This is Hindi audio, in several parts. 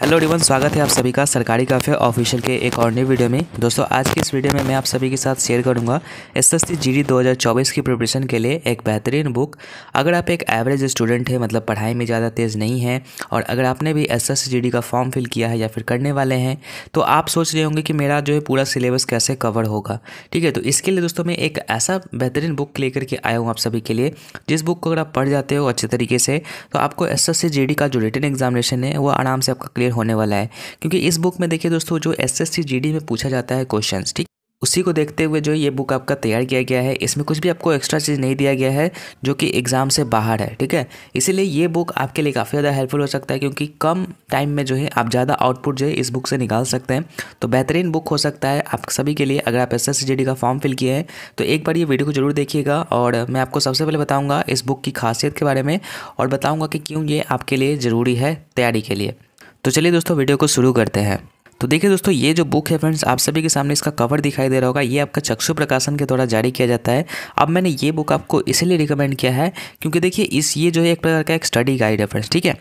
हेलो रिवन स्वागत है आप सभी का सरकारी काफे ऑफिशियल के एक और नए वीडियो में दोस्तों आज की इस वीडियो में मैं आप सभी के साथ शेयर करूंगा एस एस सी जी की प्रिपरेशन के लिए एक बेहतरीन बुक अगर आप एक एवरेज स्टूडेंट है मतलब पढ़ाई में ज़्यादा तेज़ नहीं है और अगर आपने भी एस एस का फॉर्म फिल किया है या फिर करने वाले हैं तो आप सोच रहे होंगे कि मेरा जो है पूरा सिलेबस कैसे कवर होगा ठीक है तो इसके लिए दोस्तों मैं एक ऐसा बेहतरीन बुक लेकर के आया हूँ आप सभी के लिए जिस बुक को अगर आप पढ़ जाते हो अच्छे तरीके से तो आपको एस एस का जो रिटर्न एग्जामिनेशन है वो आराम से आपका क्लियर क्लियर होने वाला है क्योंकि इस बुक में देखिए दोस्तों जो एस एस में पूछा जाता है क्वेश्चन ठीक उसी को देखते हुए जो ये बुक आपका तैयार किया गया है इसमें कुछ भी आपको एक्स्ट्रा चीज़ नहीं दिया गया है जो कि एग्ज़ाम से बाहर है ठीक है इसीलिए ये बुक आपके लिए काफ़ी ज़्यादा हेल्पफुल हो सकता है क्योंकि कम टाइम में जो है आप ज़्यादा आउटपुट जो है इस बुक से निकाल सकते हैं तो बेहतरीन बुक हो सकता है आप सभी के लिए अगर आप एस एस का फॉर्म फिल किए हैं तो एक बार ये वीडियो को जरूर देखिएगा और मैं आपको सबसे पहले बताऊँगा इस बुक की खासियत के बारे में और बताऊँगा कि क्यों ये आपके लिए ज़रूरी है तैयारी के लिए तो चलिए दोस्तों वीडियो को शुरू करते हैं तो देखिए दोस्तों ये जो बुक है फ्रेंड्स आप सभी के सामने इसका कवर दिखाई दे रहा होगा ये आपका चक्षु प्रकाशन के द्वारा जारी किया जाता है अब मैंने ये बुक आपको इसलिए रिकमेंड किया है क्योंकि देखिए इस ये जो है एक प्रकार का एक स्टडी गाइड है फ्रेंड्स ठीक है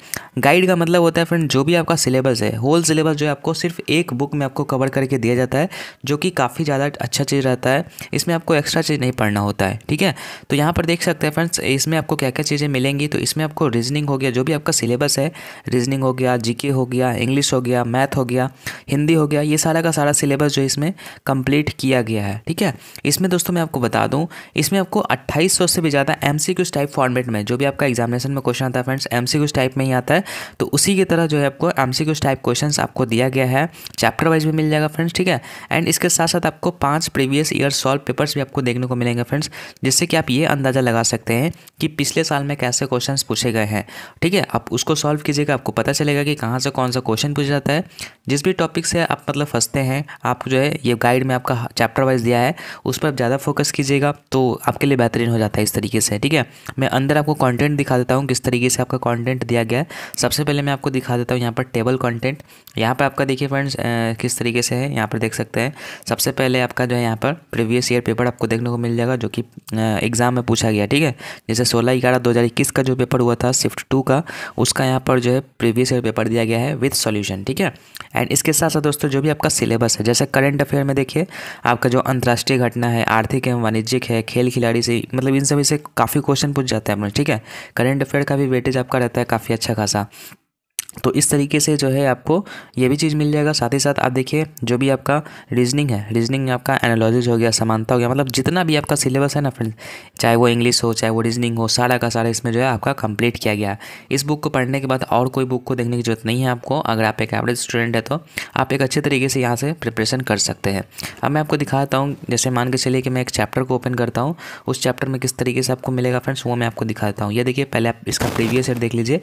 गाइड का मतलब होता है फ्रेंड जो भी आपका सिलेबस है होल सिलेबस जो है आपको सिर्फ एक बुक में आपको कवर करके दिया जाता है जो कि काफ़ी ज़्यादा अच्छा चीज़ रहता है इसमें आपको एक्स्ट्रा चीज़ नहीं पढ़ना होता है ठीक है तो यहाँ पर देख सकते हैं फ्रेंड्स इसमें आपको क्या क्या चीज़ें मिलेंगी तो इसमें आपको रीजनिंग हो गया जो भी आपका सिलेबस है रीजनिंग हो गया जी हो गया इंग्लिश हो गया मैथ हो गया हिंदी हो गया ये सारा का सारा सिलेबस जो इसमें कंप्लीट किया गया है ठीक है इसमें दोस्तों मैं आपको बता दूँ इसमें आपको अट्ठाईस से भी ज़्यादा एम टाइप फॉर्मेट में जो भी आपका एग्जामिनेशन में क्वेश्चन आता है फ्रेंड्स एम टाइप में ही आता है तो उसी की तरह जो है आपको एम टाइप क्वेश्चन आपको दिया गया है चैप्टर वाइज भी मिल जाएगा फ्रेंड्स ठीक है एंड इसके साथ साथ आपको पाँच प्रीवियस ईयर सॉल्व पेपर्स भी आपको देखने को मिलेंगे फ्रेंड्स जिससे कि आप ये अंदाज़ा लगा सकते हैं कि पिछले साल में कैसे क्वेश्चन पूछे गए हैं ठीक है आप उसको सॉल्व कीजिएगा आपको पता चलेगा कि कहाँ से कौन सा क्वेश्चन पूछा जाता है जिस भी टॉपिक टॉपिक से आप मतलब फंसते हैं आप जो है ये गाइड में आपका चैप्टर वाइज दिया है उस पर आप ज़्यादा फोकस कीजिएगा तो आपके लिए बेहतरीन हो जाता है इस तरीके से ठीक है मैं अंदर आपको कॉन्टेंट दिखा देता हूँ किस तरीके से आपका कॉन्टेंट दिया गया है सबसे पहले मैं आपको दिखा देता हूँ यहाँ पर टेबल कॉन्टेंट यहाँ पर आपका देखिए फ्रेंड्स किस तरीके से है यहाँ पर देख सकते हैं सबसे पहले आपका जो है यहाँ पर प्रीवियस ईयर पेपर आपको देखने को मिल जाएगा जो कि एग्ज़ाम में पूछा गया ठीक है जैसे सोलह ग्यारह दो हज़ार इक्कीस का जो पेपर हुआ था शिफ्ट टू का उसका यहाँ पर जो है प्रीवियस ईयर पेपर दिया गया है विथ सॉल्यूशन ठीक है एंड इसके साथ साथ साथ दोस्तों जो भी आपका सिलेबस है जैसे करंट अफेयर में देखिए आपका जो अंतर्राष्ट्रीय घटना है आर्थिक एवं वाणिज्यिक है खेल खिलाड़ी से मतलब इन सभी से काफ़ी क्वेश्चन पूछ जाता है अपने ठीक है करंट अफेयर का भी वेटेज आपका रहता है काफ़ी अच्छा खासा तो इस तरीके से जो है आपको ये भी चीज़ मिल जाएगा साथ ही साथ आप देखिए जो भी आपका रीजनिंग है रीजनिंग में आपका एनालॉजीज हो गया समानता हो गया मतलब जितना भी आपका सिलेबस है ना फ्रेंड चाहे वो इंग्लिश हो चाहे वो रीजनिंग हो सारा का सारा इसमें जो है आपका कंप्लीट किया गया है इस बुक को पढ़ने के बाद और कोई बुक को देखने की जरूरत नहीं है आपको अगर आप एक एवरेज स्टूडेंट है तो आप एक अच्छे तरीके से यहाँ से प्रिपरेशन कर सकते हैं अब मैं आपको दिखाता हूँ जैसे मान के चलिए कि मैं एक चैप्टर को ओपन करता हूँ उस चैप्टर में किस तरीके से आपको मिलेगा फ्रेंड्स वो मैं आपको दिखाता हूँ ये देखिए पहले आप इसका प्रीवियस ईयर देख लीजिए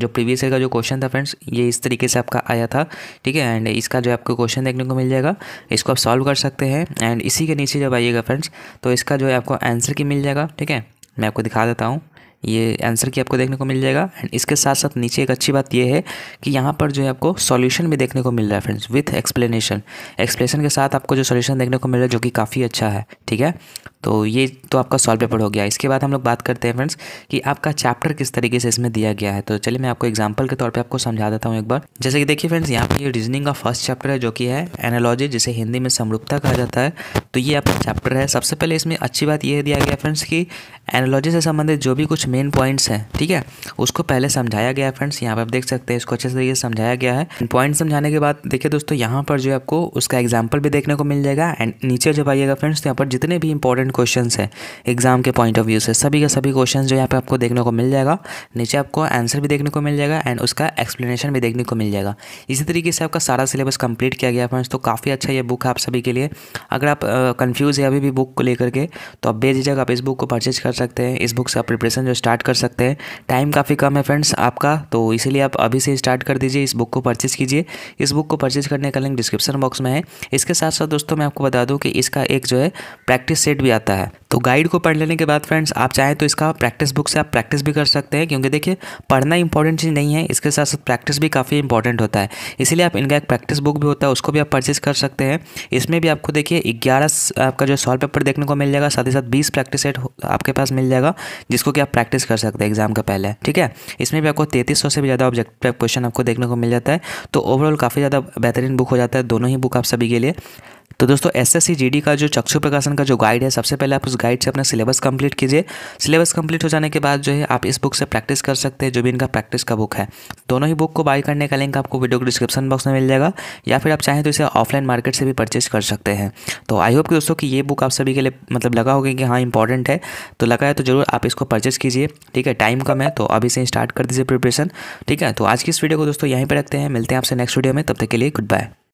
जो प्रीवियस ईयर का जो क्वेश्चन था फ्रेंड्स ये इस तरीके से आपका आया था ठीक है एंड इसका जो आपको क्वेश्चन देखने को मिल जाएगा इसको आप सॉल्व कर सकते हैं एंड इसी के नीचे जब आइएगा फ्रेंड्स तो इसका जो है आपको आंसर की मिल जाएगा ठीक है मैं आपको दिखा देता हूँ ये आंसर की आपको देखने को मिल जाएगा एंड इसके साथ साथ नीचे एक अच्छी बात यह है कि यहाँ पर जो है आपको सॉल्यूशन भी देखने को मिल रहा है फ्रेंड्स विथ एक्सप्लेनेशन एक्सप्लेनेशन के साथ आपको जो सॉल्यूशन देखने को मिल रहा है जो कि काफ़ी अच्छा है ठीक है तो ये तो आपका सॉल्व पेपर हो गया इसके बाद हम लोग बात करते हैं फ्रेंड्स कि आपका चैप्टर किस तरीके से इसमें दिया गया है तो चलिए मैं आपको एग्जाम्पल के तौर पर आपको समझा देता हूँ एक बार जैसे कि देखिए फ्रेंड्स यहाँ पर ये रीजनिंग का फर्स्ट चैप्टर है जो कि है एनालॉजी जिसे हिंदी में समरूपता कहा जाता है तो ये आपका चैप्टर है सबसे पहले इसमें अच्छी बात यह दिया गया फ्रेंड्स कि एनालॉजी से संबंधित जो भी कुछ मेन पॉइंट्स हैं ठीक है उसको पहले समझाया गया फ्रेंड्स यहाँ पर आप देख सकते हैं इसको अच्छे तरीके से समझाया गया है पॉइंट समझाने के बाद देखिए दोस्तों यहाँ पर जो है आपको उसका एग्जाम्पल भी देखने को मिल जाएगा एंड नीचे जब आइएगा फ्रेंड्स तो यहाँ पर जितने भी इंपॉर्टेंट इंपॉर्टेंट क्वेश्चन है एग्जाम के पॉइंट ऑफ व्यू से सभी का सभी क्वेश्चन जो यहाँ पे आपको देखने को मिल जाएगा नीचे आपको आंसर भी देखने को मिल जाएगा एंड उसका एक्सप्लेनेशन भी देखने को मिल जाएगा इसी तरीके से आपका सारा सिलेबस कंप्लीट किया गया फ्रेंड्स तो काफ़ी अच्छा ये बुक है आप सभी के लिए अगर आप कन्फ्यूज़ है अभी भी बुक को लेकर के तो आप बेझिझक आप इस बुक को परचेज कर सकते हैं इस बुक से आप प्रिपरेशन जो स्टार्ट कर सकते हैं टाइम काफ़ी कम है फ्रेंड्स आपका तो इसीलिए आप अभी से स्टार्ट कर दीजिए इस बुक को परचेज कीजिए इस बुक को परचेज करने का लिंक डिस्क्रिप्शन बॉक्स में है इसके साथ साथ दोस्तों मैं आपको बता दूँ कि इसका एक जो है प्रैक्टिस सेट भी आता जाता है तो गाइड को पढ़ लेने के बाद फ्रेंड्स आप चाहें तो इसका प्रैक्टिस बुक से आप प्रैक्टिस भी कर सकते हैं क्योंकि देखिए पढ़ना इंपॉर्टेंट चीज़ नहीं है इसके साथ साथ प्रैक्टिस भी काफ़ी इंपॉर्टेंट होता है इसीलिए आप इनका एक प्रैक्टिस बुक भी होता है उसको भी आप परचेज कर सकते हैं इसमें भी आपको देखिए ग्यारह आपका जो सॉल्व पेपर देखने को मिल जाएगा साथ ही साथ बीस प्रैक्टिस सेट आपके पास मिल जाएगा जिसको कि आप प्रैक्टिस कर सकते हैं एग्जाम का पहले ठीक है इसमें भी आपको तैतीस से भी ज़्यादा ऑब्जेक्ट क्वेश्चन आपको देखने को मिल जाता है तो ओवरऑल काफ़ी ज़्यादा बेहतरीन बुक हो जाता है दोनों ही बुक आप सभी के लिए तो दोस्तों एस एस का जो चक्षु प्रकाशन का जो गाइड है सबसे पहले आप उस गाइड से अपना सिलेबस कंप्लीट कीजिए सिलेबस कंप्लीट हो जाने के बाद जो है आप इस बुक से प्रैक्टिस कर सकते हैं जो भी इनका प्रैक्टिस का बुक है दोनों ही बुक को बाय करने का लिंक आपको वीडियो के डिस्क्रिप्शन बॉक्स में मिल जाएगा या फिर आप चाहें तो इसे ऑफलाइन मार्केट से भी परचेज कर सकते हैं तो आई होप कि दोस्तों की ये बुक आप सभी के लिए मतलब लगा होगी कि हाँ इंपॉर्टेंट है तो लगा है तो जरूर आप इसको परचेज कीजिए ठीक है टाइम कम है तो अभी से स्टार्ट कर दीजिए प्रिपरेशन ठीक है तो आज की इस वीडियो को दोस्तों यहीं पर रखते हैं मिलते हैं आपसे नेक्स्ट वीडियो में तब तक के लिए गुड बाय